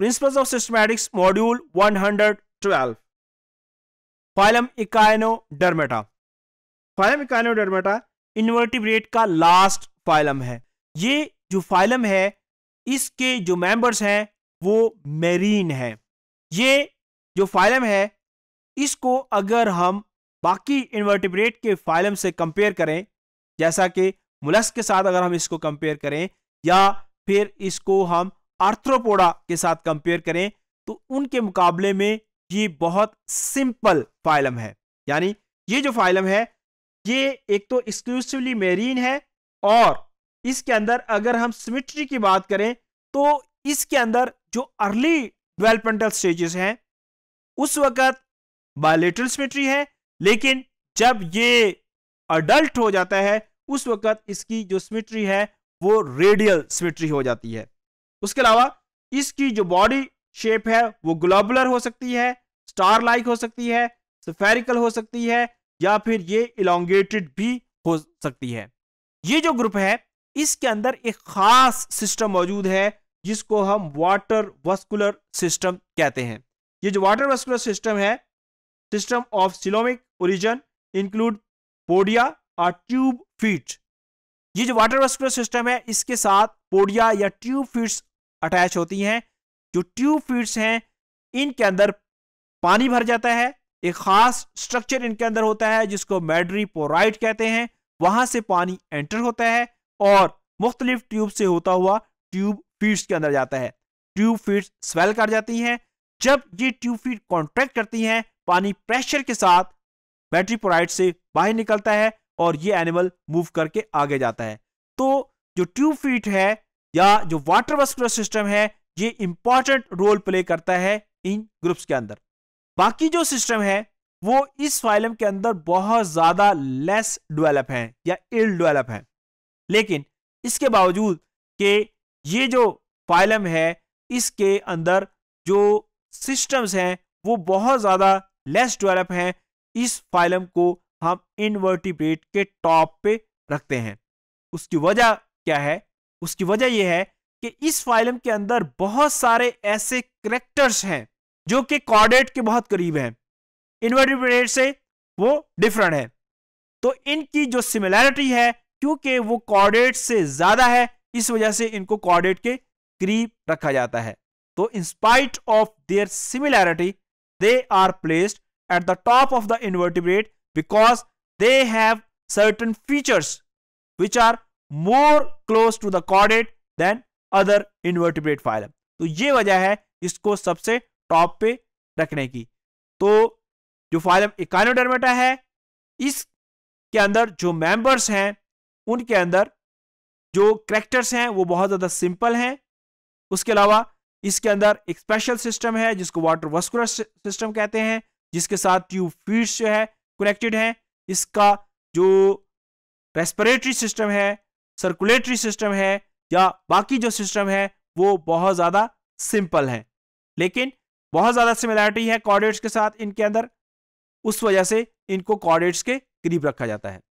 principles of systematics module 112 phylum echinodermata phylum echinodermata invertebrate का last phylum है ये जो फाइलम है इसके जो मेंबर्स हैं वो मेरीन है ये जो फाइलम है इसको अगर हम बाकी इन्वर्टिब्रेट के फाइलम से कंपेयर करें जैसा कि मुलस के साथ अगर हम इसको कंपेयर करें या फिर इसको हम आर्थ्रोपोडा के साथ कंपेयर करें तो उनके मुकाबले में ये बहुत सिंपल फाइलम है यानी ये जो फाइलम है ये एक तो एक्सक्लूसिवली मेरीन है और इसके अंदर अगर हम सिमिट्री की बात करें तो इसके अंदर जो अर्ली डेवलपमेंटल स्टेजेस हैं उस वक्त बायोलेटरल सिमिट्री है लेकिन जब ये अडल्ट हो जाता है उस वक्त इसकी जो सिमिट्री है वो रेडियल सिमिट्री हो जाती है उसके अलावा इसकी जो बॉडी शेप है वो ग्लोबुलर हो सकती है स्टार लाइक हो सकती है सफेरिकल हो सकती है या फिर ये इलांगेटेड भी हो सकती है ये जो ग्रुप है इसके अंदर एक खास सिस्टम मौजूद है जिसको हम वाटर वस्कुलर सिस्टम कहते हैं ये जो वाटर वस्कुलर सिस्टम है system of coelomic origin include podia और ट्यूब फीट ये जो वाटर वस्कुलर सिस्टम है इसके साथ पोडिया या ट्यूब फीट्स अटैच होती हैं जो ट्यूब फीड्स हैं इनके अंदर पानी भर जाता है एक खास स्ट्रक्चर इनके अंदर होता है जिसको मैड्री पोराइट कहते हैं वहां से पानी एंटर होता है और मुख्तलिफ ट्यूब से होता हुआ ट्यूब फीड्स के अंदर जाता है ट्यूब फीड्स स्वेल कर जाती हैं जब ये ट्यूब फीड कॉन्ट्रैक्ट करती हैं पानी प्रेशर के साथ बैटरी पोराइट से बाहर निकलता है और ये एनिमल मूव करके आगे जाता है तो जो ट्यूब फीट है या जो वाटर वस्कुलर सिस्टम है ये इंपॉर्टेंट रोल प्ले करता है इन ग्रुप्स के अंदर बाकी जो सिस्टम है वो इस फाइलम के अंदर बहुत ज़्यादा लेस डेवलप है या इल डेवलप है लेकिन इसके बावजूद के ये जो फाइलम है इसके अंदर जो सिस्टम्स हैं वो बहुत ज़्यादा लेस डेवलप हैं इस फाइलम को हम इनवर्टिब्रेट के टॉप पे रखते हैं उसकी वजह क्या है उसकी वजह यह है कि इस फाइलम के अंदर बहुत सारे ऐसे करेक्टर्स हैं जो कि कॉर्डेट के बहुत करीब हैं इनवर्टिब्रेट से वो डिफरेंट है तो इनकी जो सिमिलैरिटी है क्योंकि वो कॉर्डेट से ज़्यादा है इस वजह से इनको कॉर्डेट के करीब रखा जाता है तो in spite of their similarity they are placed at the top of the invertebrate because they have certain features which are more close to the chordate than other invertebrate phylum तो ये वजह है इसको सबसे टॉप पे रखने की तो जो फाइलम इकानोडर्मेटा है इस के अंदर जो मेंबर्स हैं उनके अंदर जो करेक्टर्स हैं वो बहुत ज़्यादा सिंपल हैं उसके अलावा इसके अंदर एक स्पेशल सिस्टम है जिसको वाटर वस्कुलर सिस्टम कहते हैं जिसके साथ ट्यूब फीड्स जो है कनेक्टेड हैं इसका जो रेस्पिरेटरी सिस्टम है सर्कुलेटरी सिस्टम है या बाकी जो सिस्टम है वो बहुत ज़्यादा सिंपल है लेकिन बहुत ज़्यादा सिमिलैरिटी है कॉर्डेट्स के साथ इनके अंदर उस वजह से इनको कॉर्डेट्स के करीब रखा जाता है